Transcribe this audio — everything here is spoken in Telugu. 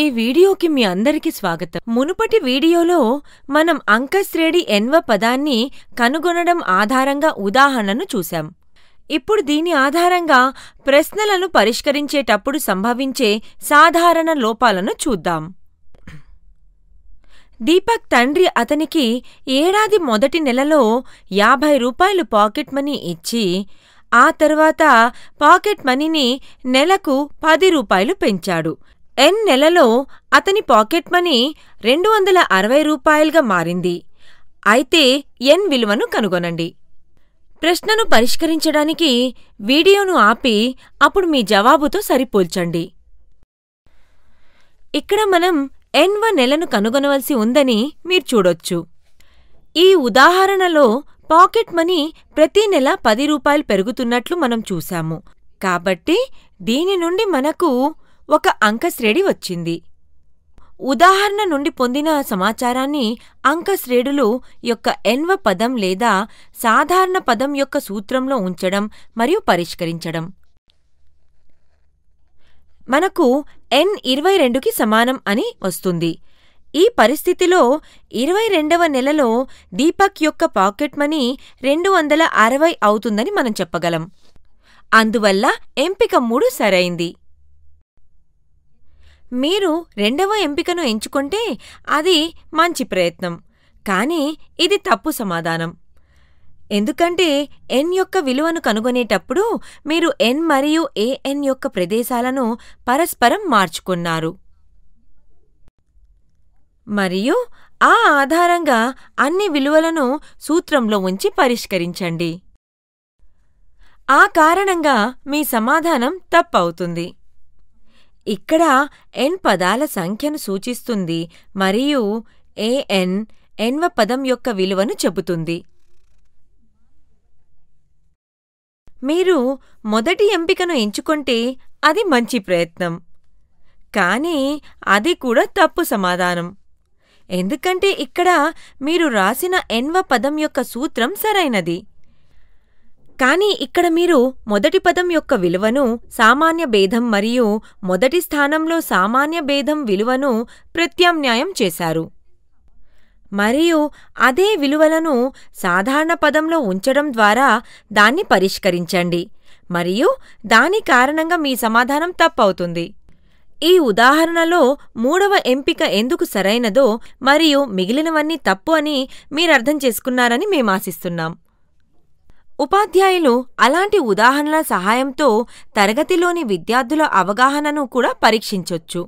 ఈ వీడియోకి మీ అందరికీ స్వాగతం మునుపటి వీడియోలో మనం అంకశ్రేణి ఎన్వ పదాన్ని కనుగొనడం ఆధారంగా ఉదాహరణను చూశాం ఇప్పుడు దీని ఆధారంగా ప్రశ్నలను పరిష్కరించేటప్పుడు సంభవించే సాధారణ లోపాలను చూద్దాం దీపక్ తండ్రి అతనికి ఏడాది మొదటి నెలలో యాభై రూపాయలు పాకెట్ మనీ ఇచ్చి ఆ తర్వాత పాకెట్ మనీని నెలకు పది రూపాయలు పెంచాడు ఎన్ నెలలో అతని పాకెట్ మనీ రెండు వందల అరవై రూపాయలుగా మారింది అయితే ఎన్ విలువను కనుగొనండి ప్రశ్నను పరిష్కరించడానికి వీడియోను ఆపి అప్పుడు మీ జవాబుతో సరిపోల్చండి ఇక్కడ మనం ఎన్వ నెలను కనుగొనవలసి ఉందని మీరు చూడొచ్చు ఈ ఉదాహరణలో పాకెట్ మనీ ప్రతి నెల పది రూపాయలు పెరుగుతున్నట్లు మనం చూశాము కాబట్టి దీని నుండి మనకు ఒక అంకశ్రేణి వచ్చింది ఉదాహరణ నుండి పొందిన సమాచారాన్ని అంకశ్రేణులు యొక్క ఎన్వ పదం లేదా సాధారణ పదం యొక్క సూత్రంలో ఉంచడం మరియు పరిష్కరించడం మనకు ఎన్ ఇరవై రెండుకి సమానం అని వస్తుంది ఈ పరిస్థితిలో ఇరవై రెండవ నెలలో దీపక్ యొక్క పాకెట్ మనీ రెండు వందల అరవై అవుతుందని మనం చెప్పగలం అందువల్ల ఎంపిక మూడు సరైంది మీరు రెండవ ఎంపికను ఎంచుకుంటే అది మంచి ప్రయత్నం కానీ ఇది తప్పు సమాధానం ఎందుకంటే ఎన్ యొక్క విలువను కనుగొనేటప్పుడు మీరు ఎన్ మరియు ఏఎన్ యొక్క ప్రదేశాలను పరస్పరం మార్చుకున్నారు మరియు ఆ ఆధారంగా అన్ని విలువలను సూత్రంలో ఉంచి పరిష్కరించండి ఆ కారణంగా మీ సమాధానం తప్పవుతుంది ఇక్కడ ఎన్ పదాల సంఖ్యను సూచిస్తుంది మరియు ఏఎన్ ఎన్వ పదం యొక్క విలువను చెబుతుంది మీరు మొదటి ఎంపికను ఎంచుకుంటే అది మంచి ప్రయత్నం కానీ అది కూడా తప్పు సమాధానం ఎందుకంటే ఇక్కడ మీరు రాసిన ఎన్వ పదం యొక్క సూత్రం సరైనది కానీ ఇక్కడ మీరు మొదటి పదం యొక్క విలువను సామాన్య భేదం మరియు మొదటి స్థానంలో సామాన్య భేదం విలువను ప్రత్యామ్నాయం చేశారు మరియు అదే విలువలను సాధారణ పదంలో ఉంచడం ద్వారా దాన్ని పరిష్కరించండి మరియు దాని కారణంగా మీ సమాధానం తప్పవుతుంది ఈ ఉదాహరణలో మూడవ ఎంపిక ఎందుకు సరైనదో మరియు మిగిలినవన్నీ తప్పు అని మీరర్థం చేసుకున్నారని మేమాశిస్తున్నాం ఉపాధ్యాయులు అలాంటి ఉదాహరణల సహాయంతో తరగతిలోని విద్యార్థుల అవగాహనను కూడా పరీక్షించొచ్చు